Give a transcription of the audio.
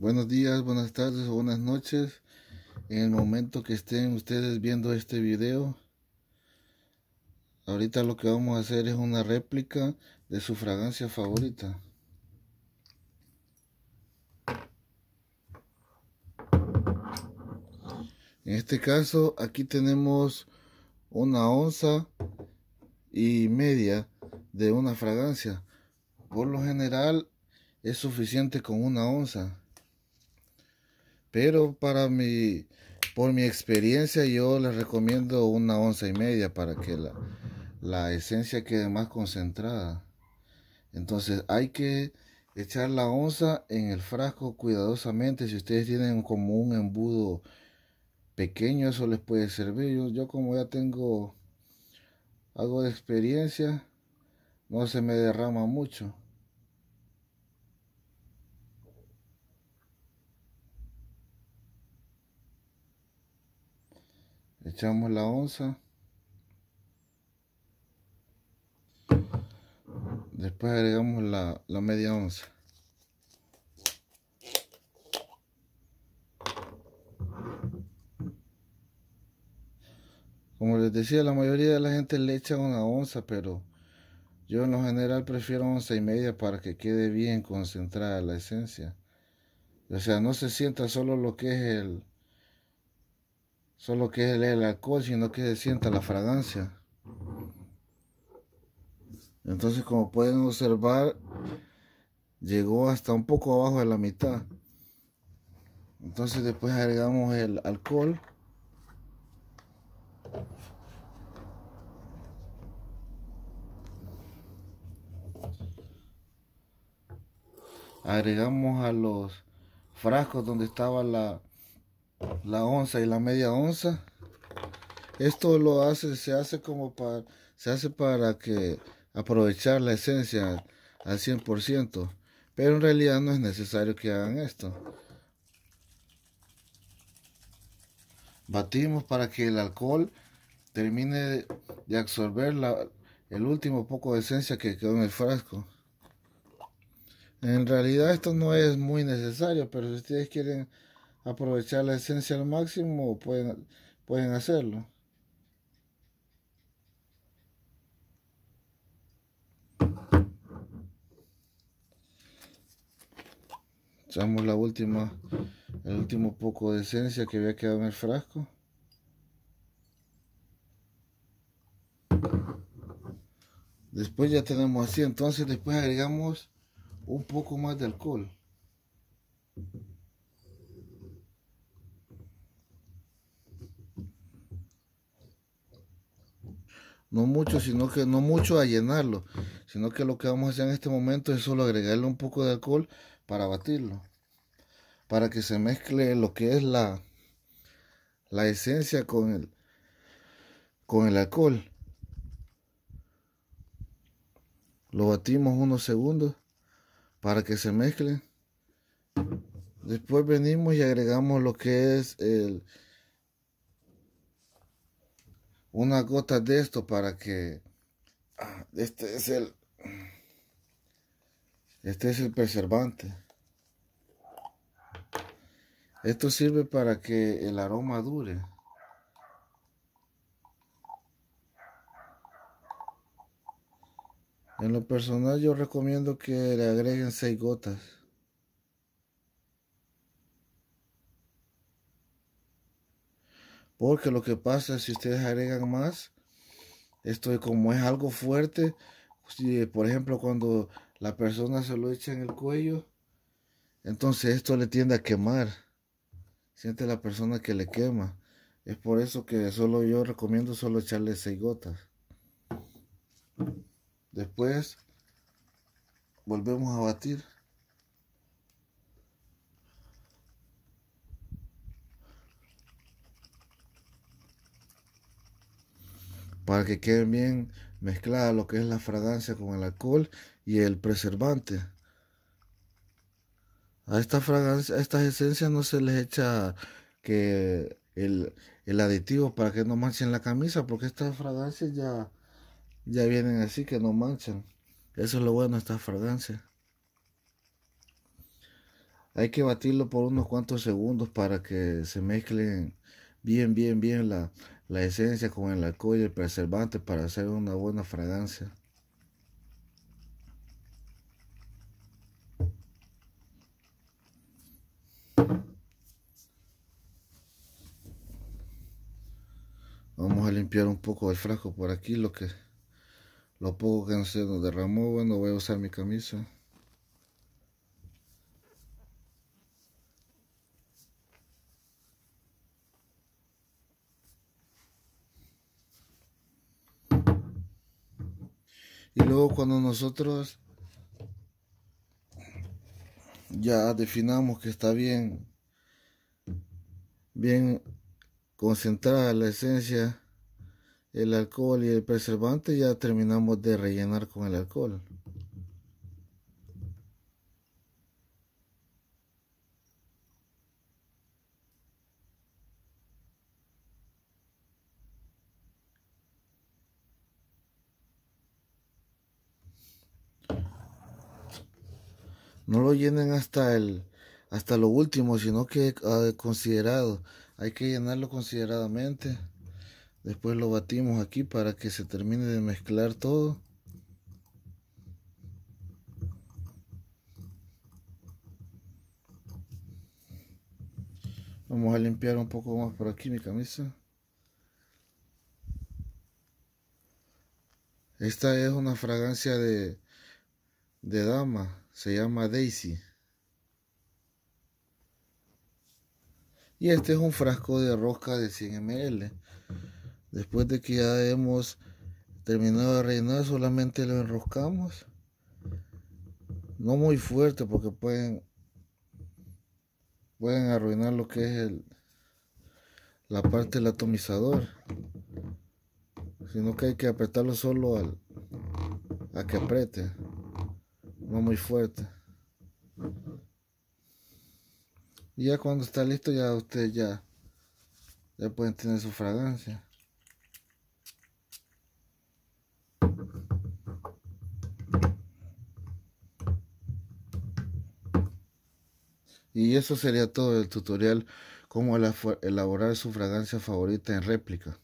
Buenos días, buenas tardes o buenas noches. En el momento que estén ustedes viendo este video, ahorita lo que vamos a hacer es una réplica de su fragancia favorita. En este caso, aquí tenemos una onza y media de una fragancia. Por lo general, es suficiente con una onza. Pero para mi, por mi experiencia, yo les recomiendo una onza y media para que la, esencia quede más concentrada. Entonces hay que echar la onza en el frasco cuidadosamente. Si ustedes tienen como un embudo pequeño, eso les puede servir. Yo, yo como ya tengo algo de experiencia, no se me derrama mucho. echamos la onza después agregamos la, media onza como les decía la mayoría de la gente le echa una onza pero yo en lo general prefiero once y media para que quede bien concentrada la esencia o sea no se sienta solo lo que es el solo que es el alcohol, sino que se sienta la fragancia. Entonces, como pueden observar, llegó hasta un poco abajo de la mitad. Entonces después agregamos el alcohol. Agregamos a los frascos donde estaba la, la onza y la media onza. Esto lo hace, se hace como para, se hace para que aprovechar la esencia al 100%, pero en realidad no es necesario que hagan esto. Batimos para que el alcohol termine de absorber la, el último poco de esencia que quedó en el frasco. En realidad esto no es muy necesario, pero si ustedes quieren aprovechar la esencia al máximo, pueden, pueden hacerlo. Echamos la última, el último poco de esencia que había quedado en el frasco. Después ya tenemos así, entonces después agregamos un poco más de alcohol. no mucho, sino que no mucho a llenarlo, sino que lo que vamos a hacer en este momento es solo agregarle un poco de alcohol para batirlo, para que se mezcle lo que es la, la esencia con el, con el alcohol. Lo batimos unos segundos para que se mezcle. Después venimos y agregamos lo que es el, una gota de esto para que... Ah, este es el... Este es el preservante. Esto sirve para que el aroma dure. En lo personal yo recomiendo que le agreguen seis gotas. Porque lo que pasa, es si ustedes agregan más, esto como es algo fuerte, si, por ejemplo, cuando la persona se lo echa en el cuello, entonces esto le tiende a quemar. Siente la persona que le quema. Es por eso que solo yo recomiendo solo echarle seis gotas. Después volvemos a batir. para que queden bien mezclada lo que es la fragancia con el alcohol y el preservante. A, esta fragancia, estas esencias no se les echa que el, aditivo para que no manchen la camisa, porque estas fragancias ya, ya vienen así que no manchan. Eso es lo bueno de estas fragancias. Hay que batirlo por unos cuantos segundos para que se mezclen bien, bien, bien la, la esencia con el alcohol y el preservante para hacer una buena fragancia. Vamos a limpiar un poco el frasco por aquí, lo que lo poco que se nos derramó, bueno voy a usar mi camisa. Y luego cuando nosotros ya definamos que está bien, bien concentrada la esencia, el alcohol y el preservante, ya terminamos de rellenar con el alcohol. no lo llenen hasta el hasta lo último, sino que ah, considerado. Hay que llenarlo consideradamente. Después lo batimos aquí para que se termine de mezclar todo. Vamos a limpiar un poco más por aquí mi camisa. Esta es una fragancia de de dama se llama Daisy. Y este es un frasco de rosca de 100 ml. Después de que ya hemos terminado de rellenar, solamente lo enroscamos. No muy fuerte porque pueden, pueden arruinar lo que es el, la parte del atomizador. Sino que hay que apretarlo solo al, a que apriete. No muy fuerte. Y ya cuando está listo ya ustedes ya, ya pueden tener su fragancia. Y eso sería todo el tutorial cómo elaborar su fragancia favorita en réplica.